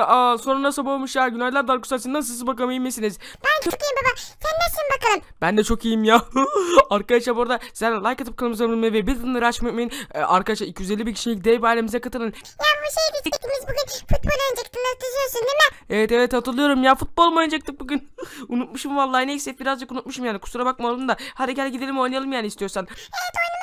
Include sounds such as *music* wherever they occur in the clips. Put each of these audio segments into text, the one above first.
Aa, sonra nasıl boğulmuş ya? Günaydın Dark Ustasın. Nasılsınız bakalım iyi misiniz? Ben çok iyiyim baba. Sen nasılsın bakalım? Ben de çok iyiyim ya. *laughs* arkadaşlar bu arada sizler like atıp kanalımıza abone olmayı ve bildirimleri açmayı unutmayın. Ee, arkadaşlar 250 bir kişilik dev ailemize katılın. Ya bu şey diyecektiniz bugün futbol oynayacaktın hatırlıyorsun değil mi? Evet evet hatırlıyorum ya futbol mu oynayacaktık bugün? *laughs* unutmuşum vallahi neyse birazcık unutmuşum yani kusura bakma oğlum da. Hadi gel gidelim oynayalım yani istiyorsan. Evet oynayalım.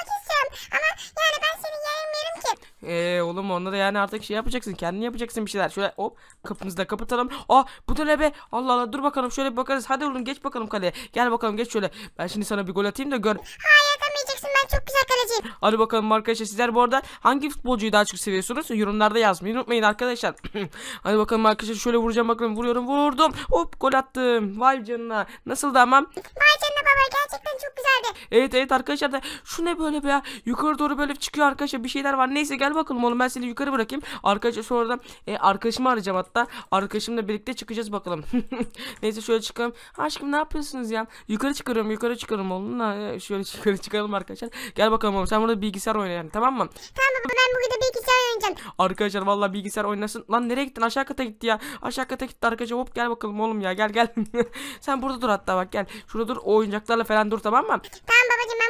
Eee oğlum onda da yani artık şey yapacaksın. Kendin yapacaksın bir şeyler. Şöyle hop kapımızı da kapatalım. Aa bu da ne be? Allah Allah dur bakalım şöyle bir bakarız. Hadi oğlum geç bakalım kaleye. Gel bakalım geç şöyle. Ben şimdi sana bir gol atayım da gör. Hayır görmeyeceksin ben çok güzel kaleciyim. Hadi bakalım arkadaşlar sizler bu arada hangi futbolcuyu daha çok seviyorsunuz? Yorumlarda yazmayı unutmayın arkadaşlar. *clears throat* Hadi bakalım arkadaşlar şöyle vuracağım bakalım vuruyorum vurdum. Hop gol attım. Vay canına. Nasıl da amam? Vay canına baba gerçekten çok güzeldi. Evet evet arkadaşlar da şu ne böyle be ya. Yukarı doğru böyle çıkıyor arkadaşlar bir şeyler var. Neyse gel bakalım oğlum ben seni yukarı bırakayım. Arkadaşlar sonra da e, arkadaşımı arayacağım hatta. Arkadaşımla birlikte çıkacağız bakalım. *laughs* Neyse şöyle çıkalım. Aşkım ne yapıyorsunuz ya? Yukarı çıkarım yukarı çıkarım oğlum. Şöyle yukarı çıkarım başlayalım arkadaşlar. Gel bakalım oğlum sen burada bilgisayar oynayacaksın tamam mı? Tamam ben burada bilgisayar oynayacağım. Arkadaşlar vallahi bilgisayar oynasın. Lan nereye gittin? Aşağı kata gitti ya. Aşağı kata gitti arkadaşlar. Hop gel bakalım oğlum ya gel gel. *laughs* sen burada dur hatta bak gel. Şurada dur o oyuncaklarla falan dur tamam mı? Tamam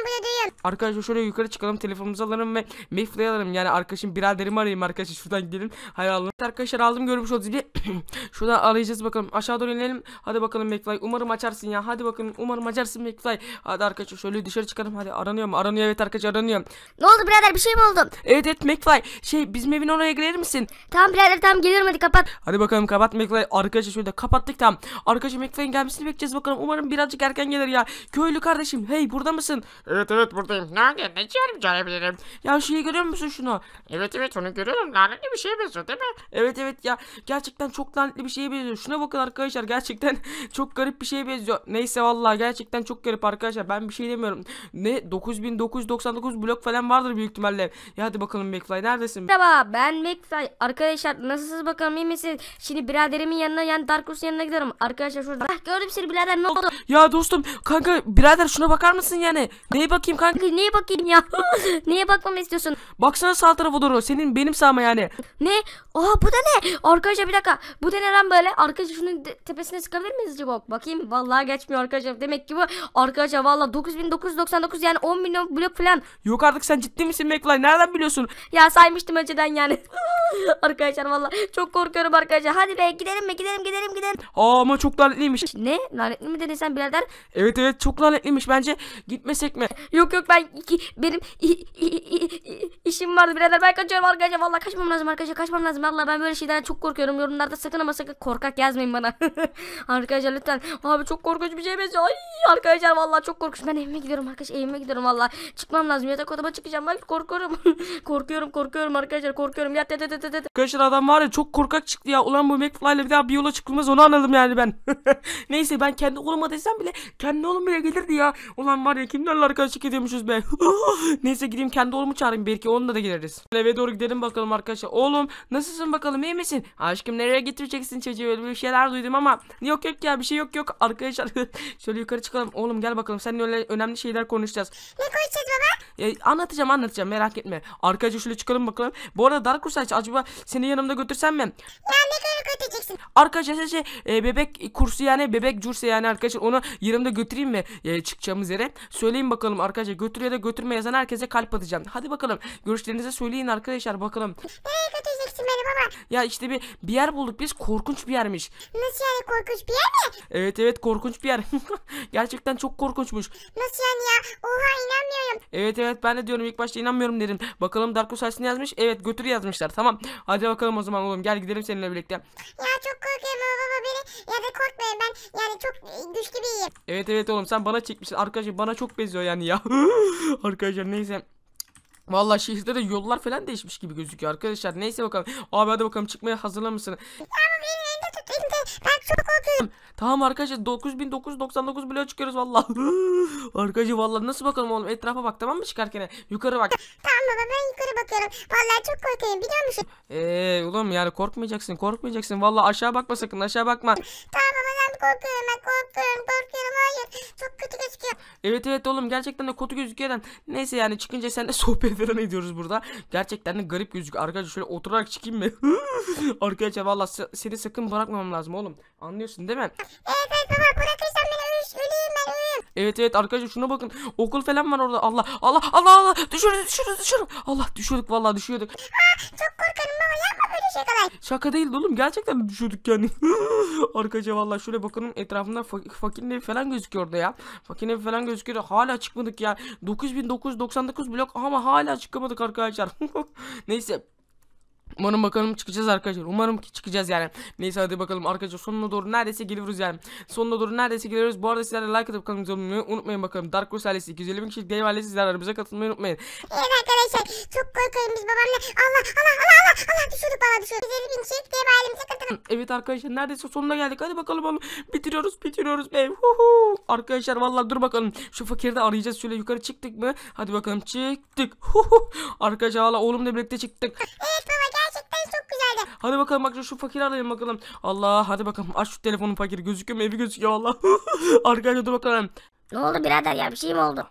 buradayım. Arkadaşlar şöyle yukarı çıkalım telefonumuzu alalım ve Mayfly alalım. Yani arkadaşım biraderimi arayayım arkadaşlar şuradan gidelim. Hayır alalım. Arkadaşlar aldım görmüş olduğunuz gibi. *clears throat* şuradan arayacağız bakalım. Aşağı doğru inelim. Hadi bakalım Mayfly. Umarım açarsın ya. Hadi bakalım. Umarım açarsın Mayfly. Hadi arkadaşlar şöyle dışarı çıkalım. Hadi aranıyor mu? Aranıyor evet arkadaşlar aranıyor. Ne oldu birader bir şey mi oldu? Evet evet Mayfly. Şey bizim evin oraya gelir misin? Tamam birader tamam geliyorum hadi kapat. Hadi bakalım kapat Mayfly. Arkadaşlar şöyle kapattık tamam. Arkadaşlar Mayfly'in gelmesini bekleyeceğiz bakalım. Umarım birazcık erken gelir ya. Köylü kardeşim hey burada mısın? Evet evet buradayım. Nerede? Ne yardımcı olabilirim? Ya şeyi görüyor musun şunu? Evet evet onu görüyorum. Lanetli bir şeye benziyor değil mi? Evet evet ya gerçekten çok lanetli bir şeye benziyor. Şuna bakın arkadaşlar gerçekten *laughs* çok garip bir şeye benziyor. Neyse vallahi gerçekten çok garip arkadaşlar. Ben bir şey demiyorum. Ne 9999 blok falan vardır büyük ihtimalle. Ya hadi bakalım McFly neredesin? Merhaba ben McFly. Arkadaşlar nasılsınız bakalım iyi misiniz? Şimdi biraderimin yanına yani Dark yanına gidiyorum. Arkadaşlar şurada. Ah, gördüm seni birader ne oldu? Ya dostum kanka birader şuna bakar mısın yani? Ne Neye bakayım kanka? Neye bakayım ya? *laughs* Neye bakmamı istiyorsun? Baksana sağ tarafa doğru. Senin benim sağıma yani. Ne? Oha bu da ne? Arkadaşlar bir dakika. Bu da neden böyle? Arkadaşlar şunun tepesine sıkabilir miyiz acaba? Bakayım. Vallahi geçmiyor arkadaşlar. Demek ki bu arkadaşlar valla 9999 yani 10 milyon blok falan. Yok artık sen ciddi misin McFly? Nereden biliyorsun? Ya saymıştım önceden yani. *laughs* *laughs* arkadaşlar valla çok korkuyorum arkadaşlar. Hadi be gidelim mi gidelim gidelim gidelim. Aa ama çok lanetliymiş. Ne? Lanetli mi dedin sen birader? Evet evet çok lanetliymiş bence. Gitmesek mi? Yok yok ben iki, benim i, i, i, i, işim vardı birader. Ben kaçıyorum arkadaşlar. Valla kaçmam lazım arkadaşlar. Kaçmam lazım. Valla ben böyle şeylerden çok korkuyorum. Yorumlarda sakın ama sakın korkak yazmayın bana. *laughs* arkadaşlar lütfen. Abi çok korkunç bir şey benziyor. Ay arkadaşlar valla çok korkunç. Ben evime gidiyorum arkadaşlar. Evime gidiyorum valla. Çıkmam lazım. Yatak odama çıkacağım. Ben korkuyorum. *laughs* korkuyorum korkuyorum arkadaşlar. Korkuyorum. Yat yat yat. yat evet Arkadaşlar adam var ya çok korkak çıktı ya. Ulan bu McFly'le bir daha bir yola çıkılmaz onu anladım yani ben. *laughs* Neyse ben kendi oğluma desem bile kendi oğlum bile gelirdi ya. Ulan var ya kimlerle arkadaşlık ediyormuşuz be. *laughs* Neyse gideyim kendi oğlumu çağırayım belki onunla da gideriz. Eve doğru gidelim bakalım arkadaşlar. Oğlum nasılsın bakalım iyi misin? Aşkım nereye getireceksin çocuğu öyle bir şeyler duydum ama. Yok yok ya bir şey yok yok. Arkadaşlar *laughs* şöyle yukarı çıkalım. Oğlum gel bakalım seninle öyle önemli şeyler konuşacağız. Ne konuşacağız baba? E, anlatacağım anlatacağım merak etme. Arkadaşlar şöyle çıkalım bakalım. Bu arada Dark Kursaç acaba seni yanımda götürsem mi? Ya ne götüreceksin? Arkadaşlar şey, şey, e, bebek kursu yani bebek curse yani arkadaşlar onu yanımda götüreyim mi e, çıkacağımız yere? Söyleyin bakalım arkadaşlar götür ya da götürme yazan herkese kalp atacağım. Hadi bakalım görüşlerinizi söyleyin arkadaşlar bakalım. Ee, kardeşim benim Ya işte bir, bir yer bulduk biz korkunç bir yermiş. Nasıl yani korkunç bir yer mi? Evet evet korkunç bir yer. *laughs* Gerçekten çok korkunçmuş. Nasıl yani ya? Oha inanmıyorum. Evet evet ben de diyorum ilk başta inanmıyorum dedim. Bakalım Darko Sarsın yazmış. Evet götür yazmışlar tamam. Hadi bakalım o zaman oğlum gel gidelim seninle birlikte. Ya çok korkuyorum ama baba beni ya da korkmayın ben yani çok e, güçlü biriyim. Evet evet oğlum sen bana çekmişsin arkadaşlar bana çok benziyor yani ya. *laughs* arkadaşlar neyse. Vallahi şehirde de yollar falan değişmiş gibi gözüküyor arkadaşlar. Neyse bakalım. Abi hadi bakalım çıkmaya hazırlar mısın? Tamam beni arkadaşlar 9999 bloğa çıkıyoruz vallahi. *gasps* arkadaşlar vallahi nasıl bakalım oğlum etrafa bak tamam mı çıkarken? Yukarı bak. *laughs* Tamam baba ben yukarı bakıyorum. Valla çok korkuyorum biliyor musun? Eee oğlum yani korkmayacaksın korkmayacaksın. vallahi aşağı bakma sakın aşağı bakma. Tamam baba korkuyorum ben korkuyorum korkuyorum hayır. Çok kötü gözüküyor. Evet evet oğlum gerçekten de kötü gözüküyor. Yani. Neyse yani çıkınca seninle *laughs* sohbet falan ediyoruz burada. Gerçekten de garip gözüküyor Arkadaşlar şöyle oturarak çıkayım mı? *laughs* Arkadaşlar valla seni sakın bırakmamam lazım oğlum. Anlıyorsun değil mi? Evet evet baba bırakırsan beni ölüş, öleyim ben öleyim. Evet evet arkadaşlar şuna bakın. Okul falan var orada. Allah Allah Allah Allah. Düşürüz düşürüz düşürüz. Allah düşürdük valla düşüyorduk. Aa, çok korkarım baba yapma şaka şey. lan. Şaka değil oğlum gerçekten düşürdük yani. *laughs* Arkadaşlar valla şöyle bakalım etrafında fak fakirin evi falan gözüküyordu ya. Fakirin evi falan gözüküyor Hala çıkmadık ya. 9999 blok ama hala çıkamadık arkadaşlar. *laughs* Neyse Umarım bakalım çıkacağız arkadaşlar. Umarım ki çıkacağız yani. Neyse hadi bakalım arkadaşlar sonuna doğru neredeyse geliyoruz yani. Sonuna doğru neredeyse geliyoruz. Bu arada sizlere like atıp kanalımıza abone olmayı unutmayın bakalım. Dark Horse ailesi 250 bin kişilik dev ailesi sizler aramıza katılmayı unutmayın. Evet arkadaşlar çok korkuyorum biz babamla. Allah Allah Allah Allah Allah düşürdük bana düşürdük. 250 bin kişilik dev ailemize katılın. Evet arkadaşlar neredeyse sonuna geldik. Hadi bakalım oğlum. Bitiriyoruz bitiriyoruz be. Huhu. Arkadaşlar vallahi dur bakalım. Şu fakiri arayacağız. Şöyle yukarı çıktık mı? Hadi bakalım çıktık. Huhu. Arkadaşlar valla oğlumla birlikte çıktık. Ee, Hadi bakalım bak şu fakiri arayalım bakalım. Allah hadi bakalım aç şu telefonun fakir gözüküyor mu evi gözüküyor Allah. *laughs* Arkadaşlar dur bakalım. Ne oldu birader ya bir şey mi oldu?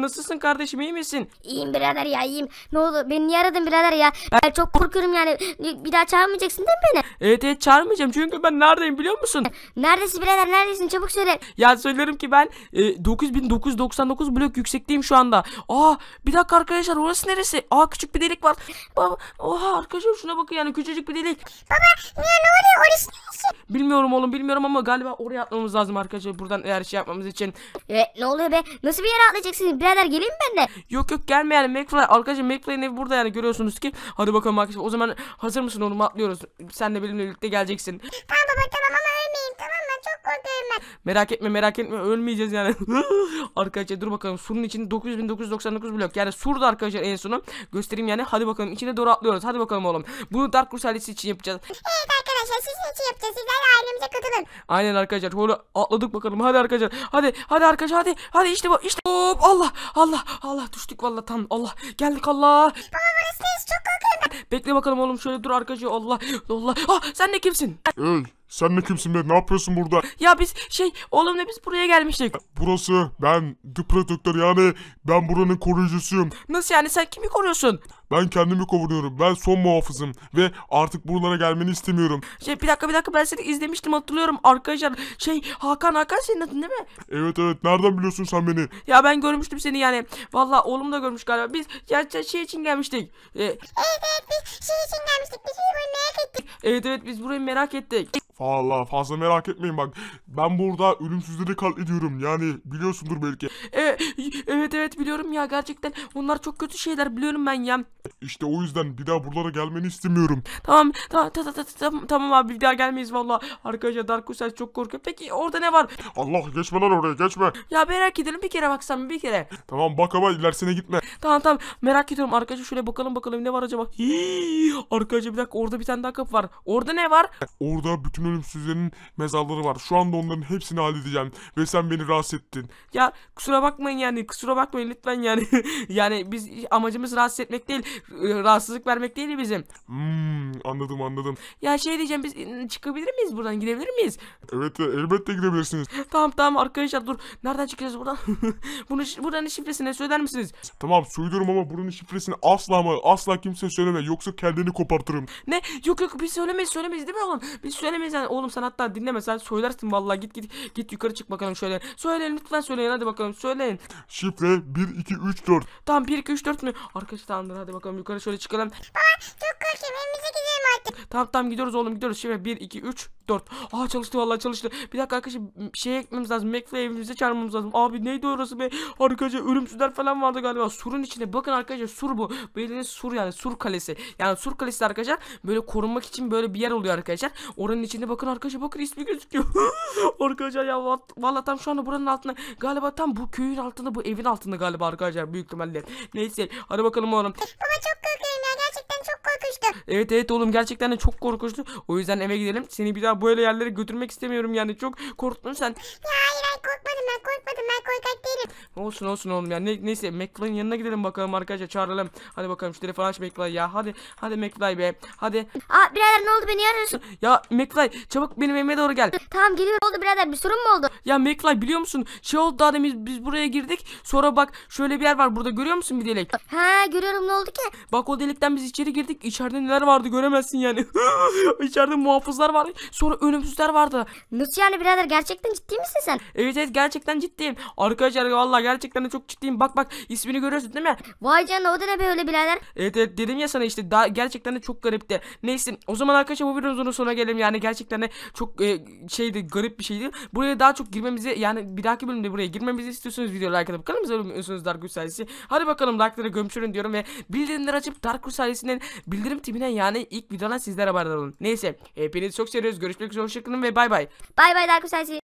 Nasılsın kardeşim iyi misin? İyiyim birader ya iyiyim. Ne oldu beni niye aradın birader ya? Ben çok korkuyorum yani. Bir daha çağırmayacaksın değil mi beni? Evet evet çağırmayacağım çünkü ben neredeyim biliyor musun? Neredesin birader neredesin çabuk söyle. Ya söylerim ki ben e, 9999 blok yüksekliğim şu anda. Aa bir dakika arkadaşlar orası neresi? Aa küçük bir delik var. Baba oha arkadaşım şuna bakın yani küçücük bir delik. Baba niye ne oluyor orası neresi? Bilmiyorum oğlum bilmiyorum ama galiba oraya atmamız lazım arkadaşlar buradan eğer şey yapmamız için. Evet ne oluyor be? Nasıl bir yere atlayacaksın? birader geleyim ben de? Yok yok gelme yani McFly. Arkadaşlar McFly'nin evi burada yani görüyorsunuz ki. Hadi bakalım arkadaşlar o zaman hazır mısın oğlum atlıyoruz. Sen de benimle birlikte geleceksin. Tamam baba tamam ama ölmeyeyim tamam mı? Çok korkuyorum ben. Merak etme merak etme ölmeyeceğiz yani. *laughs* arkadaşlar dur bakalım surun için 9999 blok. Yani surda arkadaşlar en sonu. Göstereyim yani. Hadi bakalım içine doğru atlıyoruz. Hadi bakalım oğlum. Bunu Dark Crusaders için yapacağız. Ee, arkadaşlar siz de için yapacağız. Sizler ailemize katılın. Aynen arkadaşlar. Şöyle atladık bakalım. Hadi arkadaşlar. Hadi hadi arkadaşlar hadi. Hadi işte bu işte. Hop Allah Allah Allah düştük valla tam Allah. Geldik Allah. Baba burası çok korkuyorum. Bekle bakalım oğlum şöyle dur arkadaşlar Allah. Allah. Ah sen de kimsin? Öl. Sen ne kimsin be? Ne yapıyorsun burada? Ya biz şey oğlum oğlumla biz buraya gelmiştik. Burası ben The Protector yani ben buranın koruyucusuyum. Nasıl yani sen kimi koruyorsun? Ben kendimi koruyorum. Ben son muhafızım ve artık buralara gelmeni istemiyorum. Şey bir dakika bir dakika ben seni izlemiştim hatırlıyorum arkadaşlar. Şey Hakan Hakan senin adın değil mi? Evet evet nereden biliyorsun sen beni? Ya ben görmüştüm seni yani. Valla oğlum da görmüş galiba. Biz ya şey için gelmiştik. Ee... Evet evet biz şey için gelmiştik. Biz burayı merak ettik. Evet evet biz burayı merak ettik. Valla fazla merak etmeyin bak. Ben burada ölümsüzleri katlediyorum. Yani biliyorsundur belki. E, evet evet biliyorum ya gerçekten. Bunlar çok kötü şeyler biliyorum ben ya. İşte o yüzden bir daha buralara gelmeni istemiyorum. Tamam ta, ta, ta, ta, tamam, tamam abi bir daha gelmeyiz valla. Arkadaşlar Dark Usel çok korkuyor. Peki orada ne var? Allah geçme lan oraya geçme. Ya merak edelim bir kere baksan bir kere. Tamam bak ama ilerisine gitme. Tamam tamam merak ediyorum arkadaşlar şöyle bakalım bakalım ne var acaba. Hii, arkadaşlar bir dakika orada bir tane daha kapı var. Orada ne var? Orada bütün ölümsüzlerin mezarları var. Şu anda onların hepsini halledeceğim. Ve sen beni rahatsız ettin. Ya kusura bakmayın yani kusura bakmayın lütfen yani. *laughs* yani biz amacımız rahatsız etmek değil. E, rahatsızlık vermek değil bizim. Hmm, anladım anladım. Ya şey diyeceğim biz ıı, çıkabilir miyiz buradan gidebilir miyiz? Evet e, elbette gidebilirsiniz. *laughs* tamam tamam arkadaşlar dur. Nereden çıkacağız buradan? *laughs* Bunu buranın şifresini söyler misiniz? Tamam söylüyorum ama buranın şifresini asla ama asla kimse söyleme. Yoksa kendini kopartırım. Ne? Yok yok biz söylemeyiz söylemeyiz değil mi oğlum? Biz söylemeyiz sen oğlum sen hatta dinleme sen söylersin vallahi git git git yukarı çık bakalım şöyle. Söyleyin lütfen söyleyin hadi bakalım söyleyin. Şifre 1 2 3 4. Tamam 1 2 3 4 mü? Arkadaşlar tamamdır hadi bakalım yukarı şöyle çıkalım. Baba çok korkuyorum evimize Tamam tamam gidiyoruz oğlum gidiyoruz. Şimdi 1, 2, 3, 4. Aa çalıştı vallahi çalıştı. Bir dakika arkadaşım şey ekmemiz lazım. McFly evimize çağırmamız lazım. Abi neydi orası be? Arkadaşlar ölümsüzler falan vardı galiba. Surun içinde. Bakın arkadaşlar sur bu. Böyle sur yani sur kalesi. Yani sur kalesi arkadaşlar böyle korunmak için böyle bir yer oluyor arkadaşlar. Oranın içinde bakın arkadaşlar bakın ismi gözüküyor. *laughs* arkadaşlar ya vallahi tam şu anda buranın altında. Galiba tam bu köyün altında bu evin altında galiba arkadaşlar büyük ihtimalle. Neyse hadi bakalım oğlum. Baba çok korkuyorum korkunçtu. Evet evet oğlum gerçekten de çok korkunçtu. O yüzden eve gidelim. Seni bir daha böyle yerlere götürmek istemiyorum yani. Çok korktun sen. Ya ben korkmadım ben korkak değilim. Olsun olsun oğlum ya. Ne, neyse McFly'ın yanına gidelim bakalım arkadaşlar çağıralım. Hadi bakalım şu telefonu aç McFly ya. Hadi hadi McFly be. Hadi. Aa birader ne oldu beni arıyorsun? Ya McFly çabuk benim evime doğru gel. Tamam geliyorum. Ne oldu birader bir sorun mu oldu? Ya McFly biliyor musun? Şey oldu daha demin biz, buraya girdik. Sonra bak şöyle bir yer var burada görüyor musun bir delik? Ha görüyorum ne oldu ki? Bak o delikten biz içeri girdik. içeride neler vardı göremezsin yani. *laughs* İçeride muhafızlar vardı. Sonra ölümsüzler vardı. Nasıl yani birader gerçekten ciddi misin sen? Evet evet gerçekten gerçekten ciddiyim. Arkadaşlar vallahi gerçekten de çok ciddiyim. Bak bak ismini görüyorsun değil mi? Vay canına o da ne böyle birader? Evet evet dedim ya sana işte daha gerçekten de çok garipti. Neyse o zaman arkadaşlar bu videomuzun sonuna gelelim yani gerçekten de çok e, şeydi garip bir şeydi. Buraya daha çok girmemizi yani bir dahaki bölümde buraya girmemizi istiyorsunuz video like atıp kanalımıza abone Dark Horse Hadi bakalım like'ları gömçürün diyorum ve bildirimleri açıp Dark Horse bildirim timine yani ilk videodan sizlere haberdar olun. Neyse hepinizi çok seviyoruz. Görüşmek üzere hoşçakalın ve bay bay. Bay bay Dark Horse